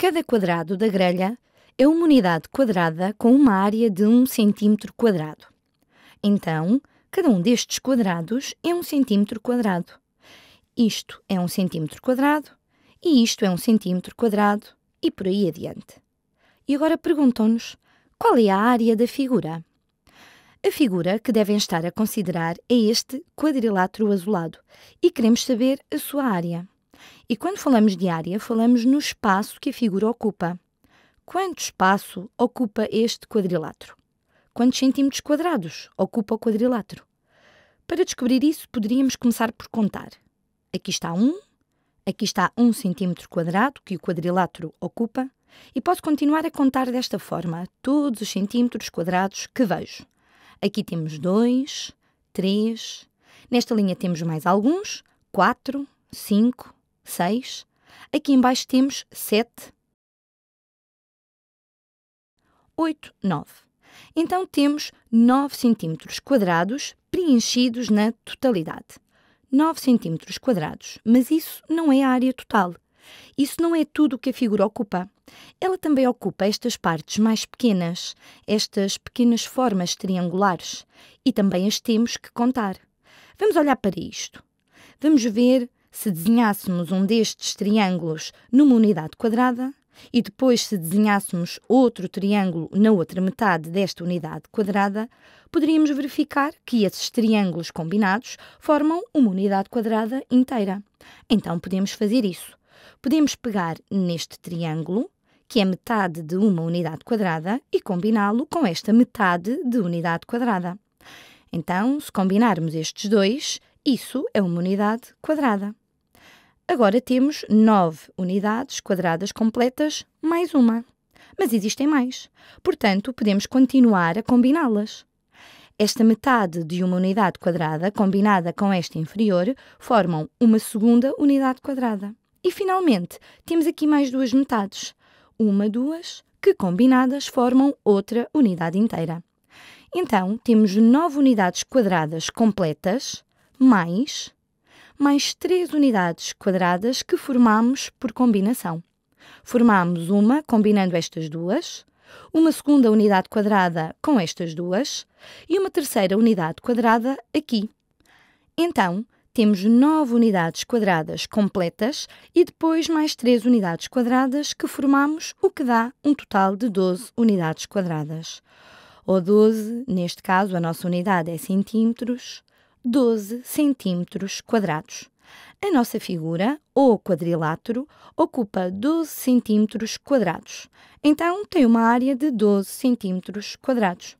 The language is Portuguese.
Cada quadrado da grelha é uma unidade quadrada com uma área de 1 cm quadrado. Então, cada um destes quadrados é 1 cm quadrado. Isto é 1 cm quadrado e isto é 1 cm quadrado e por aí adiante. E agora perguntam-nos qual é a área da figura. A figura que devem estar a considerar é este quadrilátero azulado e queremos saber a sua área. E quando falamos de área, falamos no espaço que a figura ocupa. Quanto espaço ocupa este quadrilátero? Quantos centímetros quadrados ocupa o quadrilátero? Para descobrir isso, poderíamos começar por contar. Aqui está 1, um, aqui está 1 um centímetro quadrado que o quadrilátero ocupa, e posso continuar a contar desta forma todos os centímetros quadrados que vejo. Aqui temos 2, 3, nesta linha temos mais alguns, 4, 5, 6. Aqui embaixo temos 7, 8, 9. Então temos 9 cm quadrados preenchidos na totalidade. 9 cm quadrados, mas isso não é a área total. Isso não é tudo o que a figura ocupa. Ela também ocupa estas partes mais pequenas, estas pequenas formas triangulares, e também as temos que contar. Vamos olhar para isto. Vamos ver se desenhássemos um destes triângulos numa unidade quadrada e depois se desenhássemos outro triângulo na outra metade desta unidade quadrada, poderíamos verificar que esses triângulos combinados formam uma unidade quadrada inteira. Então podemos fazer isso. Podemos pegar neste triângulo, que é metade de uma unidade quadrada, e combiná-lo com esta metade de unidade quadrada. Então, se combinarmos estes dois, isso é uma unidade quadrada. Agora temos nove unidades quadradas completas mais uma. Mas existem mais, portanto, podemos continuar a combiná-las. Esta metade de uma unidade quadrada combinada com esta inferior formam uma segunda unidade quadrada. E finalmente, temos aqui mais duas metades. Uma, duas, que combinadas formam outra unidade inteira. Então, temos nove unidades quadradas completas mais mais três unidades quadradas que formamos por combinação. Formamos uma combinando estas duas, uma segunda unidade quadrada com estas duas e uma terceira unidade quadrada aqui. Então, temos nove unidades quadradas completas e depois mais três unidades quadradas que formamos, o que dá um total de 12 unidades quadradas. Ou 12, neste caso a nossa unidade é centímetros, 12 centímetros quadrados. A nossa figura, ou quadrilátero, ocupa 12 centímetros quadrados. Então, tem uma área de 12 centímetros quadrados.